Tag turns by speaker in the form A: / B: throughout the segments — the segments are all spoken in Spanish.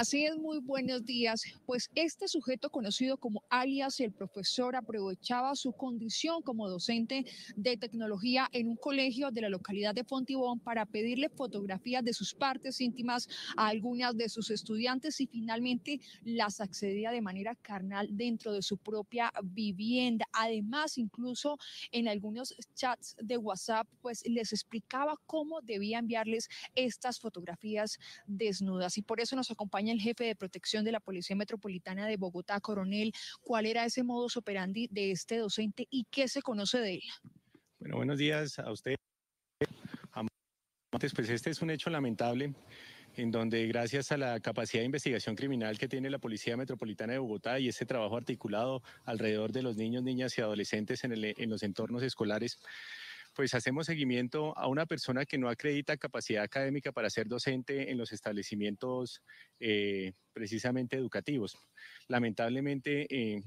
A: Así es, muy buenos días. Pues este sujeto conocido como alias el profesor aprovechaba su condición como docente de tecnología en un colegio de la localidad de Fontibón para pedirle fotografías de sus partes íntimas a algunas de sus estudiantes y finalmente las accedía de manera carnal dentro de su propia vivienda. Además, incluso en algunos chats de WhatsApp, pues les explicaba cómo debía enviarles estas fotografías desnudas. Y por eso nos acompaña el jefe de protección de la Policía Metropolitana de Bogotá, coronel, ¿cuál era ese modus operandi de este docente y qué se conoce de él?
B: Bueno, buenos días a usted. Pues este es un hecho lamentable en donde gracias a la capacidad de investigación criminal que tiene la Policía Metropolitana de Bogotá y ese trabajo articulado alrededor de los niños, niñas y adolescentes en, en los entornos escolares, pues hacemos seguimiento a una persona que no acredita capacidad académica para ser docente en los establecimientos eh, precisamente educativos. Lamentablemente, eh,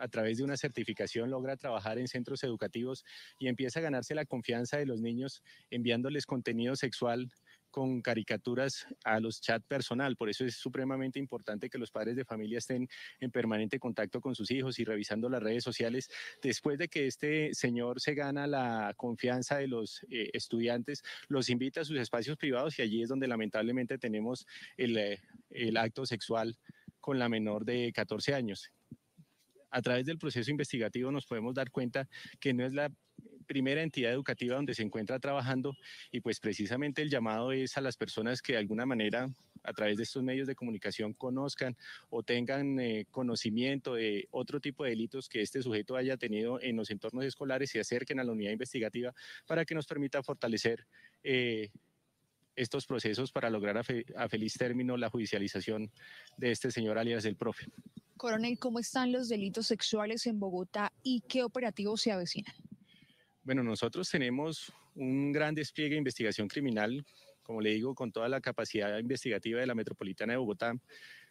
B: a través de una certificación logra trabajar en centros educativos y empieza a ganarse la confianza de los niños enviándoles contenido sexual con caricaturas a los chats personal. Por eso es supremamente importante que los padres de familia estén en permanente contacto con sus hijos y revisando las redes sociales. Después de que este señor se gana la confianza de los eh, estudiantes, los invita a sus espacios privados y allí es donde lamentablemente tenemos el, eh, el acto sexual con la menor de 14 años a través del proceso investigativo nos podemos dar cuenta que no es la primera entidad educativa donde se encuentra trabajando y pues precisamente el llamado es a las personas que de alguna manera a través de estos medios de comunicación conozcan o tengan eh, conocimiento de otro tipo de delitos que este sujeto haya tenido en los entornos escolares, y acerquen a la unidad investigativa para que nos permita fortalecer eh, estos procesos para lograr a, a, feliz término la judicialización de este señor alias el profe.
A: Coronel, ¿cómo están los delitos sexuales en Bogotá y qué operativos se avecinan?
B: Bueno, nosotros tenemos un gran despliegue de investigación criminal, como le digo, con toda la capacidad investigativa de la Metropolitana de Bogotá,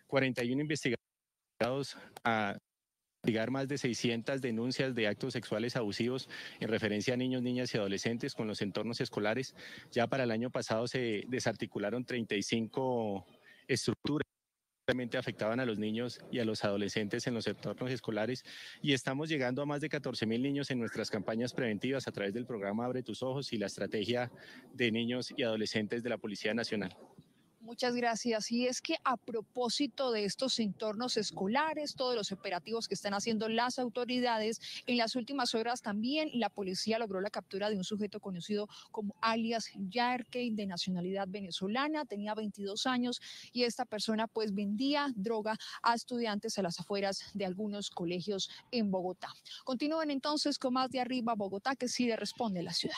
B: 41 investigados a investigar más de 600 denuncias de actos sexuales abusivos en referencia a niños, niñas y adolescentes con los entornos escolares. Ya para el año pasado se desarticularon 35 estructuras afectaban a los niños y a los adolescentes en los entornos escolares y estamos llegando a más de 14 mil niños en nuestras campañas preventivas a través del programa Abre tus ojos y la estrategia de niños y adolescentes de la Policía Nacional.
A: Muchas gracias. Y es que a propósito de estos entornos escolares, todos los operativos que están haciendo las autoridades, en las últimas horas también la policía logró la captura de un sujeto conocido como alias Yarkey de nacionalidad venezolana, tenía 22 años y esta persona pues vendía droga a estudiantes a las afueras de algunos colegios en Bogotá. Continúen entonces con más de arriba Bogotá que sí le responde la ciudad.